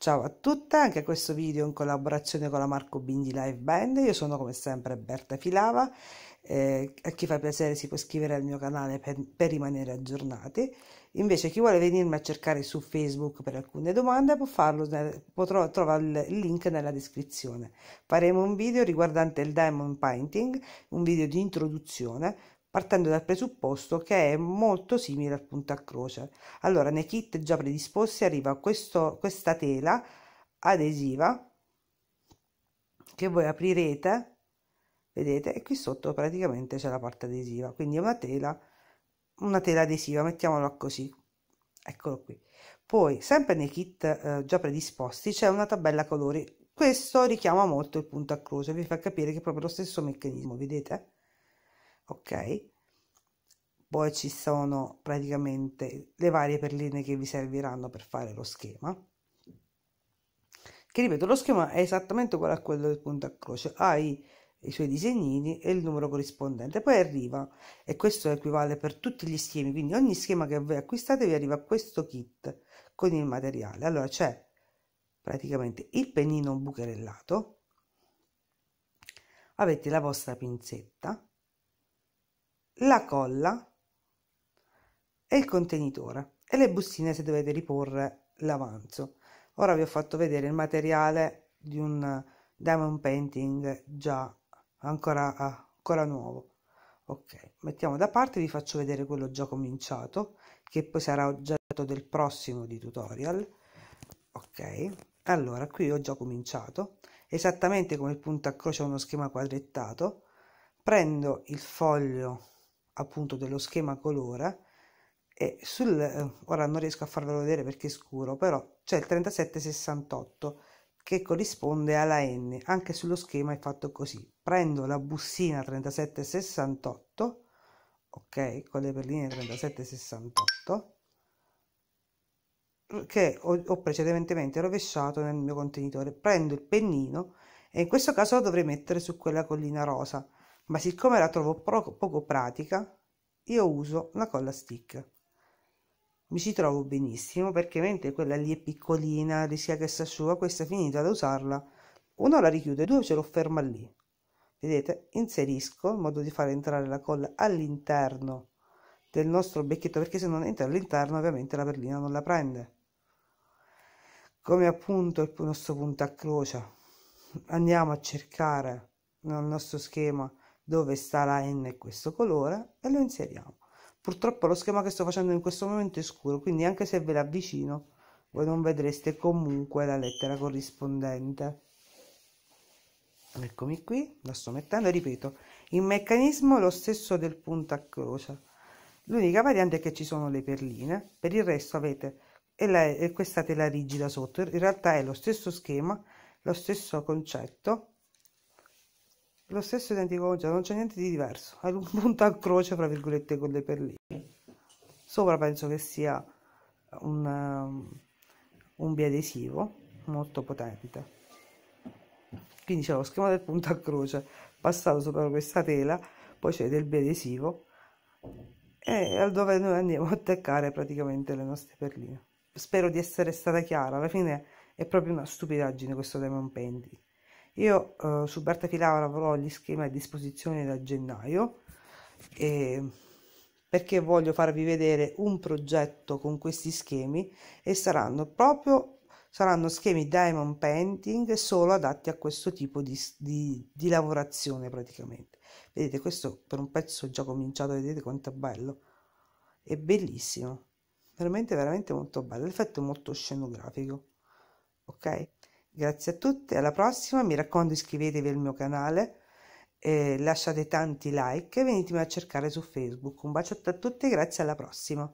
Ciao a tutte, anche questo video in collaborazione con la Marco Bindi Live Band, io sono come sempre Berta Filava, eh, a chi fa piacere si può iscrivere al mio canale per, per, rimanere aggiornati, invece chi vuole venirmi a cercare su Facebook per alcune domande può farlo, potrò, trova il link nella descrizione. Faremo un video riguardante il diamond painting, un video di introduzione, partendo dal presupposto che è molto simile al punto a croce. Allora nei kit già predisposti arriva questo, questa tela adesiva che voi aprirete, vedete, e qui sotto praticamente c'è la parte adesiva, quindi è una tela, una tela adesiva, mettiamola così, eccolo qui. Poi, sempre nei kit eh, già predisposti, c'è una tabella colori. Questo richiama molto il punto a croce, vi fa capire che è proprio lo stesso meccanismo, vedete? ok poi ci sono praticamente le varie perline che vi serviranno per fare lo schema che ripeto lo schema è esattamente uguale a quello del punto a croce hai i suoi disegnini e il numero corrispondente poi arriva e questo equivale per tutti gli schemi quindi ogni schema che voi acquistate vi arriva questo kit con il materiale allora c'è praticamente il pennino bucherellato avete la vostra pinzetta la colla e il contenitore e le bustine se dovete riporre l'avanzo. Ora vi ho fatto vedere il materiale di un diamond painting già ancora, ancora nuovo. Ok, mettiamo da parte, vi faccio vedere quello già cominciato, che poi sarà oggetto del prossimo di tutorial. Ok, allora qui ho già cominciato, esattamente come il punto a croce uno schema quadrettato, prendo il foglio appunto dello schema colora e sul eh, ora non riesco a farvelo vedere perché è scuro però c'è il 3768 che corrisponde alla N anche sullo schema è fatto così prendo la bussina 3768 ok con le perline 3768 che ho, ho precedentemente rovesciato nel mio contenitore prendo il pennino e in questo caso la dovrei mettere su quella collina rosa ma siccome la trovo poco pratica io uso la colla stick mi ci trovo benissimo perché mentre quella lì è piccolina rischia che si asciuga questa è finita da usarla uno la richiude, due ce l'ho ferma lì vedete inserisco in modo di far entrare la colla all'interno del nostro becchetto perché se non entra all'interno ovviamente la perlina non la prende come appunto il nostro punto a croce andiamo a cercare nel nostro schema dove sta la n questo colore e lo inseriamo purtroppo lo schema che sto facendo in questo momento è scuro quindi anche se ve l'avvicino voi non vedreste comunque la lettera corrispondente eccomi qui la sto mettendo ripeto il meccanismo è lo stesso del punto a croce l'unica variante è che ci sono le perline per il resto avete e, la, e questa tela rigida sotto in realtà è lo stesso schema lo stesso concetto lo stesso identico concetto, non c'è niente di diverso. Hai un punto a croce, fra virgolette, con le perline. Sopra penso che sia un, um, un biadesivo molto potente. Quindi c'è lo schema del punto a croce passato sopra questa tela, poi c'è del biadesivo e dove noi andiamo a attaccare praticamente le nostre perline. Spero di essere stata chiara, alla fine è proprio una stupidaggine questo tema pendi. Io eh, su Berta Filava avrò gli schemi a disposizione da gennaio e perché voglio farvi vedere un progetto con questi schemi e saranno proprio saranno schemi diamond painting solo adatti a questo tipo di, di, di lavorazione praticamente vedete questo per un pezzo ho già cominciato vedete quanto è bello è bellissimo veramente veramente molto bello l'effetto è molto scenografico ok Grazie a tutti, alla prossima, mi raccomando iscrivetevi al mio canale, eh, lasciate tanti like e venitemi a cercare su Facebook. Un bacio a tutti e grazie alla prossima.